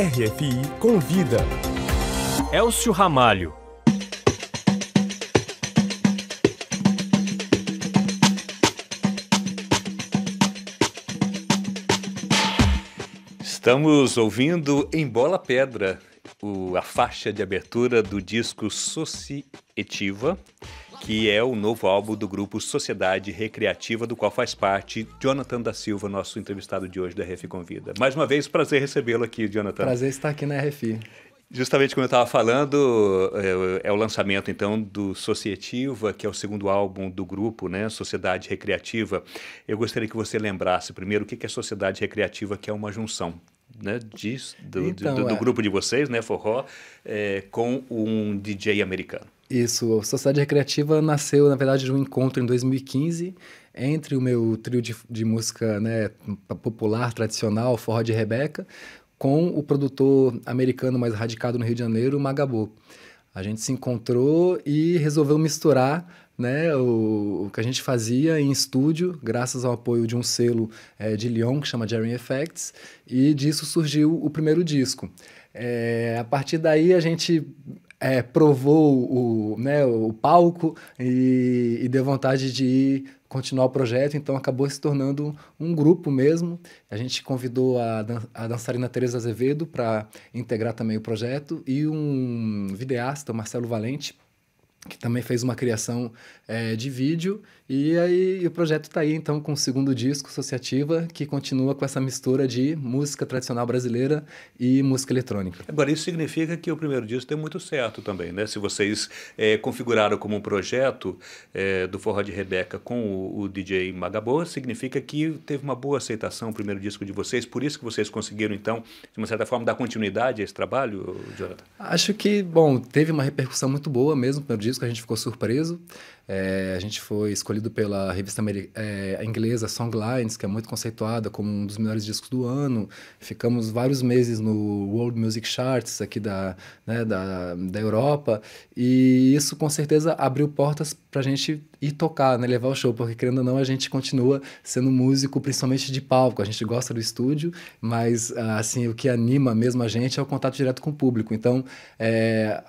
RFI convida. Elcio Ramalho. Estamos ouvindo Em Bola Pedra, o, a faixa de abertura do disco Societiva, que é o novo álbum do grupo Sociedade Recreativa, do qual faz parte Jonathan da Silva, nosso entrevistado de hoje da RF Convida. Mais uma vez, prazer recebê-lo aqui, Jonathan. Prazer estar aqui na RFI. Justamente como eu estava falando, é, é, o lançamento então do Societiva, que é o segundo álbum do grupo, né? Sociedade Recreativa. Eu gostaria que você lembrasse primeiro o que é Sociedade Recreativa, que é uma junção né, diz, do, então, do, do, é. grupo de vocês, né, forró, é, com um DJ americano. Isso, Sociedade Recreativa nasceu, na verdade, de um encontro em 2015 entre o meu trio de, de música né, popular, tradicional, Forró de Rebeca, com o produtor americano mais radicado no Rio de Janeiro, Magabu. A gente se encontrou e resolveu misturar né, o, o que a gente fazia em estúdio, graças ao apoio de um selo é, de Lyon, que chama Jerry Effects, e disso surgiu o primeiro disco. É, a partir daí a gente é, provou o, né, o palco e, e deu vontade de continuar o projeto, então acabou se tornando um grupo mesmo. A gente convidou a, dan a dançarina Teresa Azevedo para integrar também o projeto e um videasta, Marcelo Valente, que também fez uma criação é, de vídeo. E aí o projeto está aí, então, com o segundo disco, Associativa, que continua com essa mistura de música tradicional brasileira e música eletrônica. Agora, isso significa que o primeiro disco deu muito certo também, né? Se vocês é, configuraram como um projeto é, do Forró de Rebeca com o, o DJ Magaboa, significa que teve uma boa aceitação o primeiro disco de vocês, por isso que vocês conseguiram, então, de uma certa forma, dar continuidade a esse trabalho, Jonathan? Acho que, bom, teve uma repercussão muito boa mesmo, no primeiro disco disco a gente ficou surpreso. É, a gente foi escolhido pela revista é, inglesa Songlines, que é muito conceituada como um dos melhores discos do ano. Ficamos vários meses no World Music Charts aqui da, né, da, da Europa. E isso, com certeza, abriu portas para a gente ir tocar, né, levar o show, porque querendo ou não, a gente continua sendo músico, principalmente de palco. A gente gosta do estúdio, mas ah, assim o que anima mesmo a gente é o contato direto com o público. Então, é,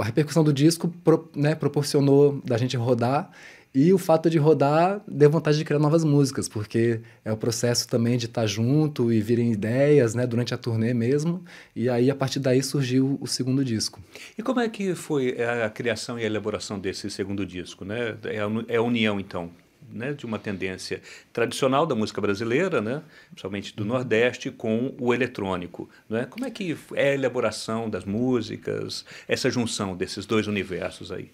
a repercussão do disco pro, né, proporcionou da gente rodar e o fato de rodar deu vontade de criar novas músicas, porque é o processo também de estar tá junto e virem ideias, né, durante a turnê mesmo. E aí a partir daí surgiu o segundo disco. E como é que foi é, a criação e a elaboração desse segundo disco, né? É a é união então né, de uma tendência tradicional da música brasileira, né, principalmente do uhum. Nordeste, com o eletrônico. Né? Como é que é a elaboração das músicas, essa junção desses dois universos aí?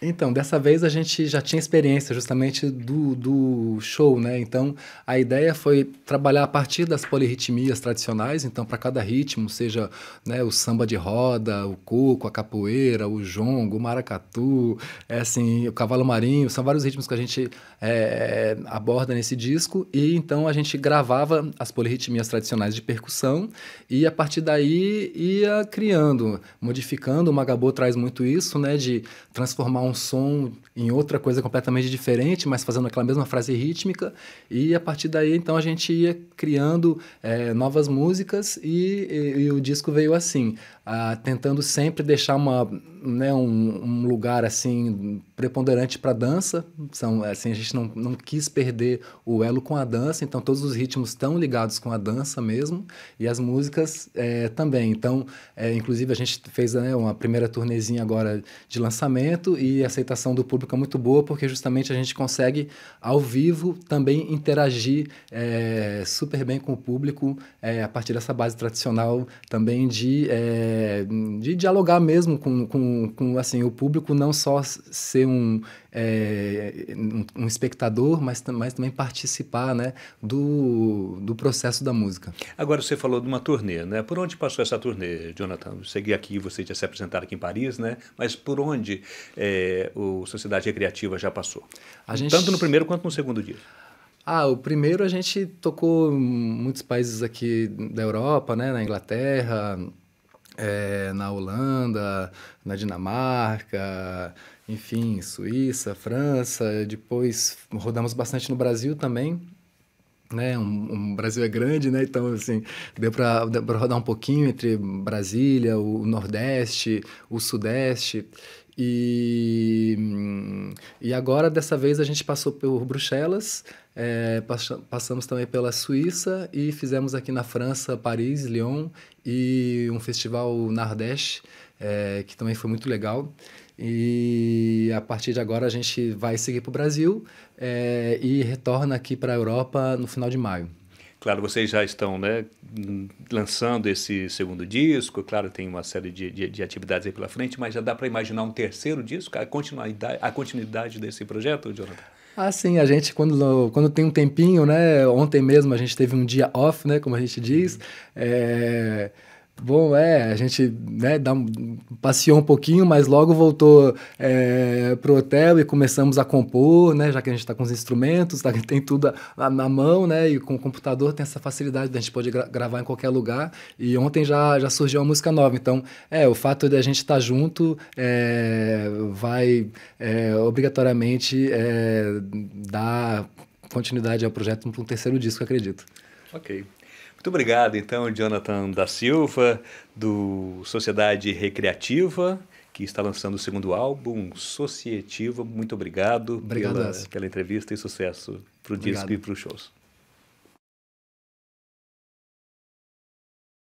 Então, dessa vez a gente já tinha experiência justamente do, do show, né? Então, a ideia foi trabalhar a partir das polirritmias tradicionais. Então, para cada ritmo, seja né, o samba de roda, o coco, a capoeira, o jongo, o maracatu, é, assim, o cavalo marinho. São vários ritmos que a gente é, aborda nesse disco. E então a gente gravava as polirritmias tradicionais de percussão e a partir daí ia criando, modificando. O Magabô traz muito isso, né? De transformar um som em outra coisa completamente diferente, mas fazendo aquela mesma frase rítmica. E a partir daí, então, a gente ia criando é, novas músicas e, e, e, o disco veio assim, a, ah, tentando sempre deixar uma né, um, um lugar assim preponderante para dança. São, assim, a gente não, não quis perder o elo com a dança, então todos os ritmos estão ligados com a dança mesmo e as músicas é, também. Então, é, inclusive, a gente fez né, uma primeira turnezinha agora de lançamento e a aceitação do público é muito boa porque justamente a gente consegue ao vivo também interagir é, super bem com o público a partir dessa base tradicional também de, de dialogar mesmo com, com com, assim, o público não só ser um, é, um espectador, mas, mas também participar né, do, do processo da música. Agora você falou de uma turnê, né? Por onde passou essa turnê, Jonathan? Eu segui aqui, você já se apresentado aqui em Paris, né? Mas por onde é, o Sociedade Recreativa já passou? Gente... Tanto no primeiro quanto no segundo dia. Ah, o primeiro a gente tocou em muitos países aqui da Europa, né? Na Inglaterra, é, na Holanda, na Dinamarca, enfim, Suíça, França. Depois rodamos bastante no Brasil também. Né, um, um Brasil é grande, né? Então, assim, deu para rodar um pouquinho entre Brasília, o Nordeste, o Sudeste. E, e agora, dessa vez, a gente passou por Bruxelas, é, passamos também pela Suíça e fizemos aqui na França, Paris, Lyon e um festival Nardeste, é, que também foi muito legal. E a partir de agora a gente vai seguir para o Brasil é, e retorna aqui para a Europa no final de maio. Claro, vocês já estão né, lançando esse segundo disco, claro, tem uma série de, de, de atividades aí pela frente, mas já dá para imaginar um terceiro disco, a continuidade, a continuidade desse projeto, Jonathan? Ah, sim, a gente quando, quando tem um tempinho, né? Ontem mesmo a gente teve um dia off, né? Como a gente diz. Uhum. É Bom, é, a gente né, dá, passeou um pouquinho, mas logo voltou é, para o hotel e começamos a compor, né, já que a gente está com os instrumentos, tá, tem tudo na, na, mão, né, e com o computador tem essa facilidade da gente poder gra gravar em qualquer lugar. E ontem já, já surgiu uma música nova, então é, o fato de a gente estar tá junto é, vai é, obrigatoriamente é, dar continuidade ao projeto para um terceiro disco, acredito. Ok. Muito obrigado, então, Jonathan da Silva, do Sociedade Recreativa, que está lançando o segundo álbum, Societiva. Muito obrigado, obrigado pela, pela entrevista e sucesso para o disco e para os shows.